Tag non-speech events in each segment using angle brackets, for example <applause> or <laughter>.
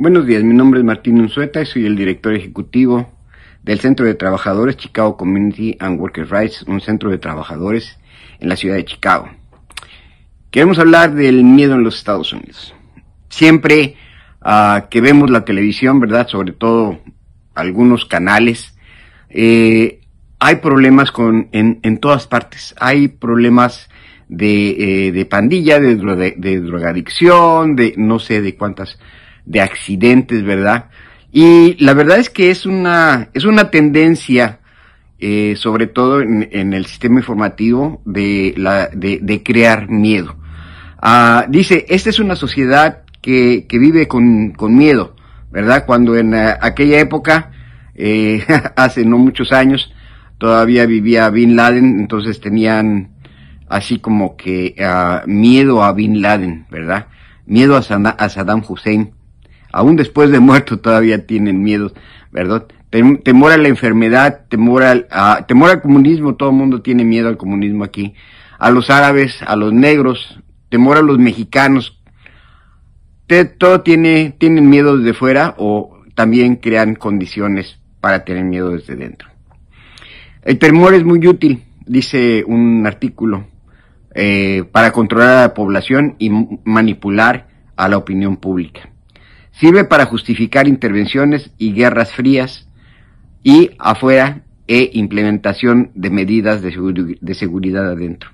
Buenos días, mi nombre es Martín Unzueta y soy el director ejecutivo del Centro de Trabajadores Chicago Community and Workers' Rights, un centro de trabajadores en la ciudad de Chicago. Queremos hablar del miedo en los Estados Unidos. Siempre ah, que vemos la televisión, ¿verdad? Sobre todo algunos canales, eh, hay problemas con, en, todas partes. Hay problemas de, eh, pandilla, de drogadicción, de no sé de cuántas de accidentes, ¿verdad? Y la verdad es que es una, es una tendencia, eh, sobre todo en, el sistema informativo, de, la, de, de crear miedo. Ah, dice, esta es una sociedad que, que vive con, con, miedo, ¿verdad? Cuando en eh, aquella época, eh, <laughs> hace no muchos años, todavía vivía Bin Laden, entonces tenían así como que ah, miedo a Bin Laden, ¿verdad? Miedo a, Saddam Hussein aún después de muerto todavía tienen miedo, ¿verdad? Temor a la enfermedad, temor al, a, temor al comunismo, todo el mundo tiene miedo al comunismo aquí, a los árabes, a los negros, temor a los mexicanos, todo tiene, tienen miedo desde fuera o también crean condiciones para tener miedo desde dentro. El temor es muy útil, dice un artículo, eh, para controlar a la población y manipular a la opinión pública. Sirve para justificar intervenciones y guerras frías y afuera e implementación de medidas de, seguridad adentro.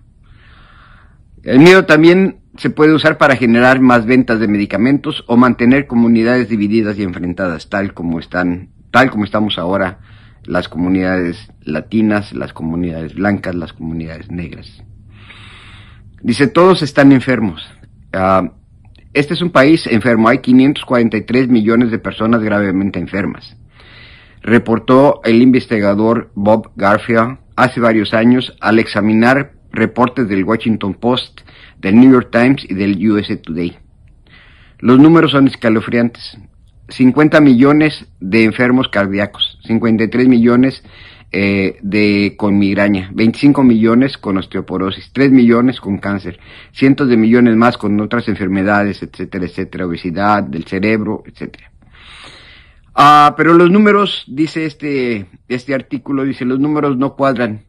El miedo también se puede usar para generar más ventas de medicamentos o mantener comunidades divididas y enfrentadas, tal como están, tal como estamos ahora las comunidades latinas, las comunidades blancas, las comunidades negras. Dice, todos están enfermos. Ah, este es un país enfermo, hay 543 millones de personas gravemente enfermas. Reportó el investigador Bob Garfield hace varios años al examinar reportes del Washington Post, del New York Times y del USA Today. Los números son escalofriantes. 50 millones de enfermos cardíacos, 53 millones de eh, de, con migraña, 25 millones con osteoporosis, 3 millones con cáncer, cientos de millones más con otras enfermedades, etcétera, etcétera, obesidad del cerebro, etcétera. Ah, pero los números, dice este, este artículo, dice los números no cuadran.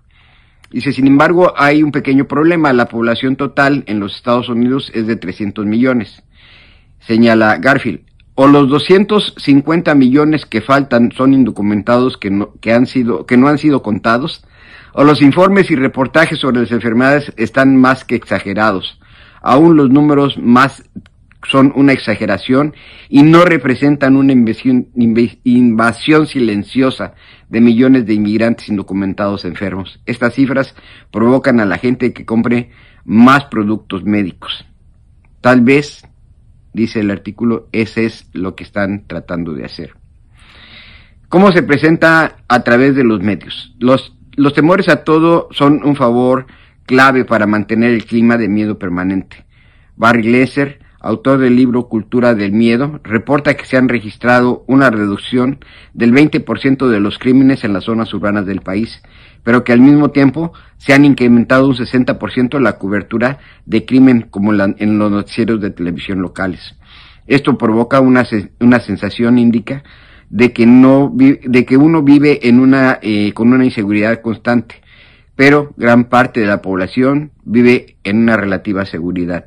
Dice, sin embargo, hay un pequeño problema. La población total en los Estados Unidos es de 300 millones. Señala Garfield o los 250 millones que faltan son indocumentados que no, han sido, que no han sido contados, o los informes y reportajes sobre las enfermedades están más que exagerados. Aún los números más son una exageración y no representan una invasión silenciosa de millones de inmigrantes indocumentados enfermos. Estas cifras provocan a la gente que compre más productos médicos. Tal vez dice el artículo, ese es lo que están tratando de hacer. ¿Cómo se presenta a través de los medios? Los, los temores a todo son un favor clave para mantener el clima de miedo permanente. Barry Lesser, autor del libro Cultura del Miedo, reporta que se han registrado una reducción del 20% de los crímenes en las zonas urbanas del país pero que al mismo tiempo se han incrementado un 60% la cobertura de crimen como en los noticieros de televisión locales. Esto provoca una, sensación indica de que, no, de que uno vive en una, eh, con una inseguridad constante, pero gran parte de la población vive en una relativa seguridad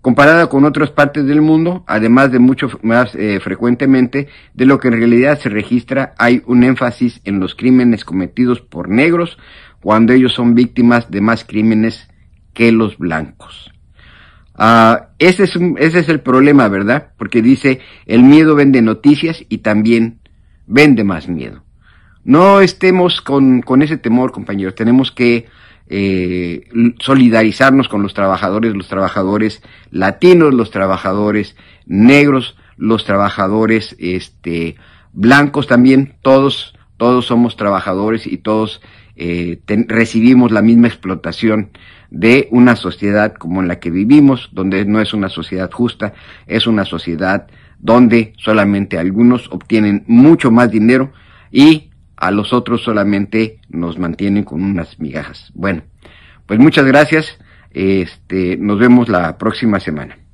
comparada con otras partes del mundo, además de mucho más eh, frecuentemente de lo que en realidad se registra, hay un énfasis en los crímenes cometidos por negros cuando ellos son víctimas de más crímenes que los blancos. Ah, ese, es ese el problema, ¿verdad? Porque dice, el miedo vende noticias y también vende más miedo. No estemos con ese temor, compañeros. Tenemos que eh, solidarizarnos con los trabajadores, los trabajadores latinos, los trabajadores negros, los trabajadores este, blancos también, todos, todos somos trabajadores y todos eh, recibimos la misma explotación de una sociedad como en la que vivimos, donde no es una sociedad justa, es una sociedad donde solamente algunos obtienen mucho más dinero y a los otros solamente nos mantienen con unas migajas. Bueno, pues muchas gracias. Este, nos vemos la próxima semana.